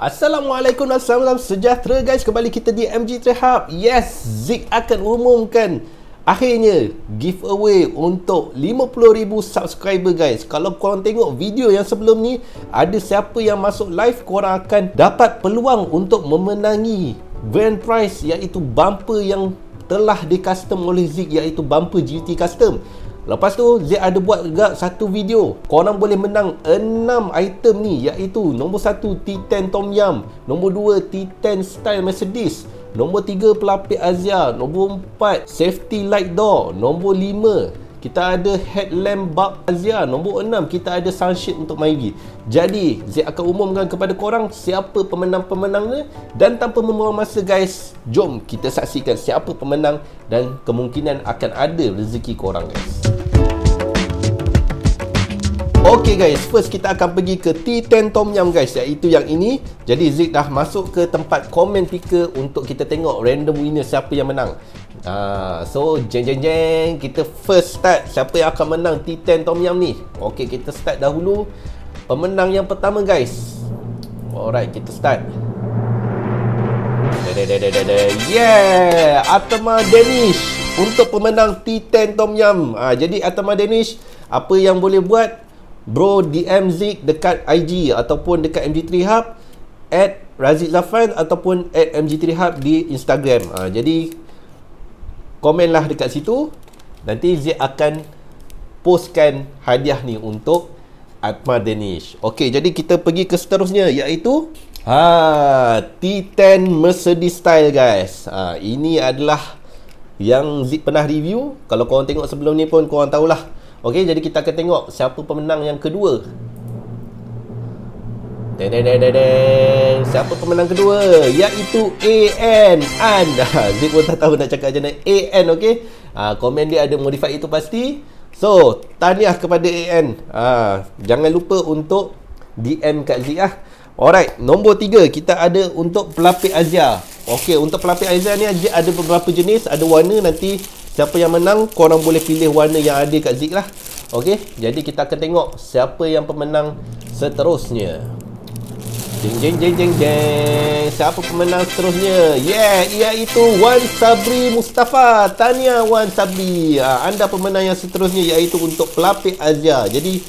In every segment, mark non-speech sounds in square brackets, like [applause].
Assalamualaikum dan salam sejahtera guys Kembali kita di MG Trehub Yes, Zik akan umumkan Akhirnya, giveaway untuk 50,000 subscriber guys Kalau korang tengok video yang sebelum ni Ada siapa yang masuk live Korang akan dapat peluang untuk memenangi Grand prize iaitu bumper yang telah di custom oleh Zik Iaitu bumper GT custom Lepas tu Z ada buat juga satu video Korang boleh menang 6 item ni Iaitu Nombor 1 Titan Tom Yum Nombor 2 Titan Style Mercedes Nombor 3 Pelapik Azia Nombor 4 Safety Light Door Nombor 5 kita ada headlamp bug Azia Nombor 6 Kita ada sunshade untuk Myvi Jadi Z akan umumkan kepada korang Siapa pemenang-pemenangnya Dan tanpa membuang masa guys Jom kita saksikan siapa pemenang Dan kemungkinan akan ada rezeki korang guys Okay guys, first kita akan pergi ke T10 Tom Yum guys Iaitu yang ini Jadi Zik dah masuk ke tempat komen ticker Untuk kita tengok random winner siapa yang menang Ah, So, jeng jeng jeng Kita first start siapa yang akan menang T10 Tom Yum ni Okay, kita start dahulu Pemenang yang pertama guys Alright, kita start Yeah, Atma Danish Untuk pemenang T10 Tom Yum ah, Jadi Atma Danish apa yang boleh buat Bro DM Zik dekat IG ataupun dekat MG3 Hub at Razid Zafan ataupun at MG3 Hub di Instagram. Ha, jadi komenlah dekat situ. Nanti Zik akan postkan hadiah ni untuk Atma Danish. Okey, jadi kita pergi ke seterusnya iaitu ha T10 Mercedes style guys. Ha, ini adalah yang Zik pernah review. Kalau korang tengok sebelum ni pun korang tahulah. lah Okey, jadi kita akan tengok siapa pemenang yang kedua. Deng Siapa pemenang kedua? Iaitu AN Anda [laughs] Zip pun tak tahu nak cakap macam mana AN ok ha, ah, Komen dia ada modified itu pasti So Tahniah kepada AN ha, ah, Jangan lupa untuk DM kat Zik. lah Alright Nombor tiga Kita ada untuk pelapik Azia Ok untuk pelapik Azia ni Ada beberapa jenis Ada warna nanti siapa yang menang korang boleh pilih warna yang ada kat Zik lah ok jadi kita akan tengok siapa yang pemenang seterusnya jeng jeng jeng jeng jeng siapa pemenang seterusnya yeah iaitu Wan Sabri Mustafa tahniah Wan Sabri ah, anda pemenang yang seterusnya iaitu untuk pelapik Azia jadi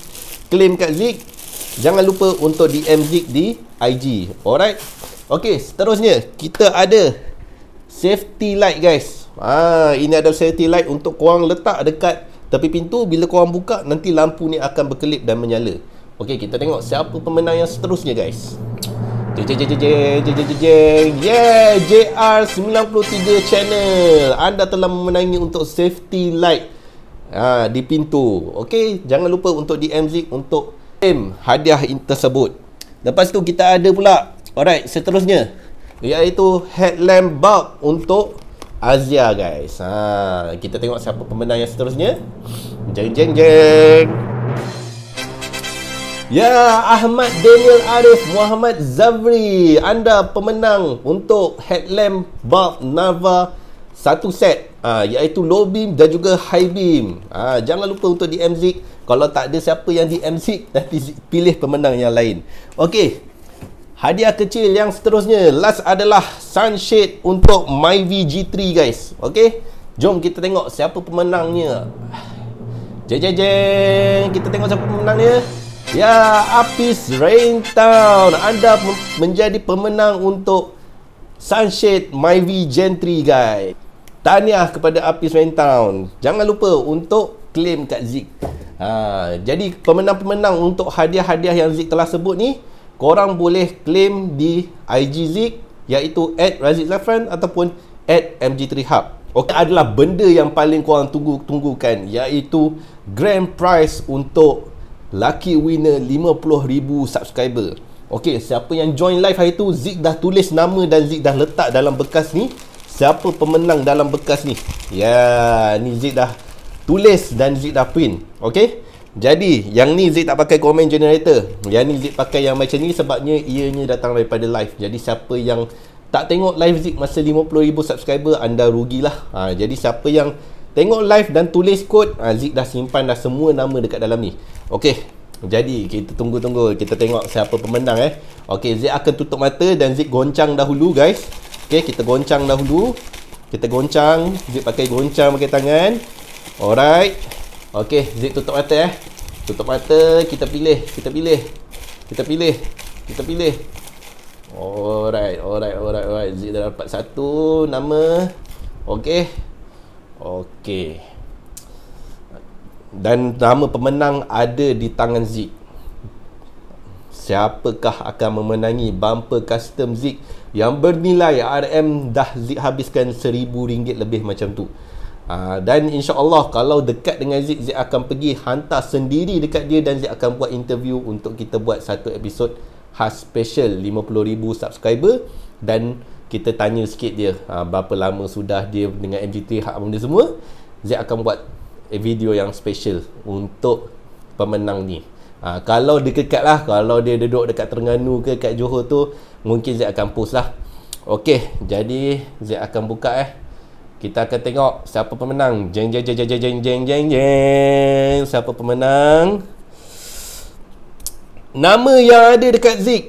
claim kat Zik jangan lupa untuk DM Zik di IG alright ok seterusnya kita ada safety light guys Ah, ini ada safety light untuk korang letak dekat tepi pintu bila korang buka nanti lampu ni akan berkelip dan menyala. Okey, kita tengok siapa pemenang yang seterusnya guys. Je je je je je je je je. Yeah, JR93 channel. Anda telah memenangi untuk safety light ha, di pintu. Okey, jangan lupa untuk DM Zik untuk claim hadiah tersebut. Lepas tu kita ada pula. Alright, seterusnya iaitu headlamp bulb untuk Azia guys. Ha, kita tengok siapa pemenang yang seterusnya. Jeng jeng jeng. Ya, Ahmad Daniel Arif Muhammad Zavri. Anda pemenang untuk headlamp bulb Nava satu set ha, iaitu low beam dan juga high beam. Ha, jangan lupa untuk di Zik. Kalau tak ada siapa yang di Zik, nanti pilih pemenang yang lain. Okey, Hadiah kecil yang seterusnya Last adalah sunshade untuk Myvi G3 guys Okay Jom kita tengok siapa pemenangnya Jeng-jeng-jeng Kita tengok siapa pemenangnya Ya, Apis Rain Town Anda menjadi pemenang untuk Sunshade Myvi G3 guys Tahniah kepada Apis Rain Town Jangan lupa untuk claim kat Zik ha, Jadi pemenang-pemenang untuk hadiah-hadiah yang Zik telah sebut ni korang boleh claim di IG Zik iaitu at Razik Zafran ataupun at MG3 Hub Okey adalah benda yang paling korang tunggu tunggukan iaitu grand prize untuk lucky winner 50,000 subscriber Okey siapa yang join live hari tu Zik dah tulis nama dan Zik dah letak dalam bekas ni siapa pemenang dalam bekas ni ya yeah, ni Zik dah tulis dan Zik dah print Okey jadi yang ni Zik tak pakai comment generator Yang ni Zik pakai yang macam ni Sebabnya ianya datang daripada live Jadi siapa yang tak tengok live Zik Masa 50,000 subscriber anda rugilah ha, Jadi siapa yang tengok live dan tulis kod ha, Zik dah simpan dah semua nama dekat dalam ni Okey jadi kita tunggu-tunggu kita tengok siapa pemenang eh. Okey Zik akan tutup mata dan Zik goncang dahulu guys. Okey kita goncang dahulu. Kita goncang, Zik pakai goncang pakai tangan. Alright. Okey, Zik tutup mata eh. Tutup mata, kita pilih, kita pilih. Kita pilih. Kita pilih. Alright, alright, alright, alright. Zik dah dapat satu nama. Okey. Okey. Dan nama pemenang ada di tangan Zik Siapakah akan memenangi bumper custom Zik Yang bernilai RM dah Zik habiskan RM1,000 lebih macam tu Ha, dan insyaAllah kalau dekat dengan Zik, Zik akan pergi hantar sendiri dekat dia dan Zik akan buat interview untuk kita buat satu episod khas special 50,000 subscriber dan kita tanya sikit dia ha, berapa lama sudah dia dengan MGT hak benda semua Zik akan buat video yang special untuk pemenang ni ha, kalau dia dekat lah kalau dia duduk dekat Terengganu ke kat Johor tu mungkin Zik akan post lah Okey, jadi Zik akan buka eh kita akan tengok siapa pemenang. Jeng jeng jeng jeng jeng jeng jeng jeng. Siapa pemenang? Nama yang ada dekat Zik.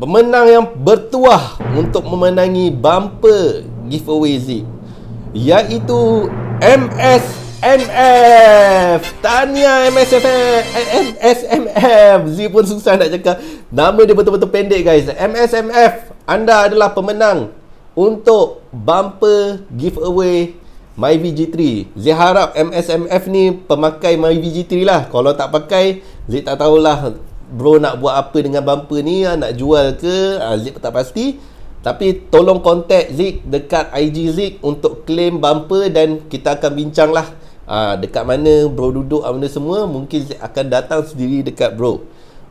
Pemenang yang bertuah untuk memenangi bumper giveaway Zik. Iaitu MSMF. Tania MSMF. MSMF. Zik pun susah nak cakap. Nama dia betul-betul pendek guys. MSMF. Anda adalah pemenang untuk bumper giveaway MyVG3 Zee harap MSMF ni pemakai MyVG3 lah Kalau tak pakai Zik tak tahulah bro nak buat apa dengan bumper ni ah, Nak jual ke ah, Zik tak pasti Tapi tolong kontak Zik dekat IG Zik Untuk claim bumper dan kita akan bincang lah ah, Dekat mana bro duduk mana semua Mungkin Zik akan datang sendiri dekat bro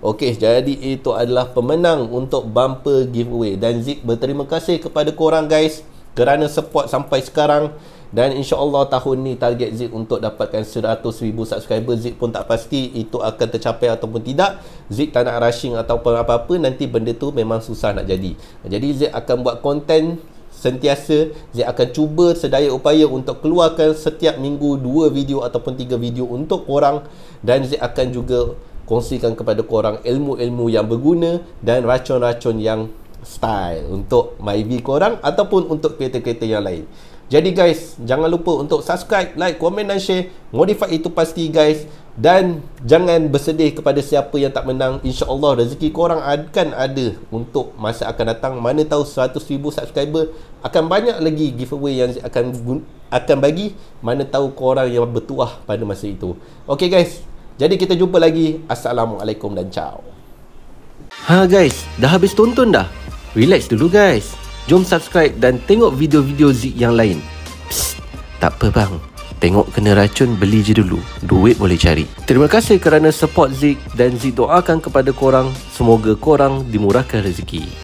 Okey, jadi itu adalah pemenang untuk bumper giveaway dan Zik berterima kasih kepada korang guys kerana support sampai sekarang dan insyaallah tahun ni target Zik untuk dapatkan 100,000 subscriber Zik pun tak pasti itu akan tercapai ataupun tidak. Zik tak nak rushing ataupun apa-apa nanti benda tu memang susah nak jadi. Jadi Zik akan buat konten sentiasa Zik akan cuba sedaya upaya untuk keluarkan setiap minggu dua video ataupun tiga video untuk orang dan Zik akan juga kongsikan kepada korang ilmu-ilmu yang berguna dan racun-racun yang style untuk MyV korang ataupun untuk kereta-kereta yang lain. Jadi guys, jangan lupa untuk subscribe, like, komen dan share. Modify itu pasti guys. Dan jangan bersedih kepada siapa yang tak menang. InsyaAllah rezeki korang akan ada untuk masa akan datang. Mana tahu 100,000 subscriber akan banyak lagi giveaway yang akan akan bagi. Mana tahu korang yang bertuah pada masa itu. Okay guys, jadi kita jumpa lagi. Assalamualaikum dan ciao. Ha guys, dah habis tonton dah? Relax dulu guys. Jom subscribe dan tengok video-video Zik yang lain. Psst, tak apa bang. Tengok kena racun beli je dulu. Duit boleh cari. Terima kasih kerana support Zik dan Zik doakan kepada korang. Semoga korang dimurahkan rezeki.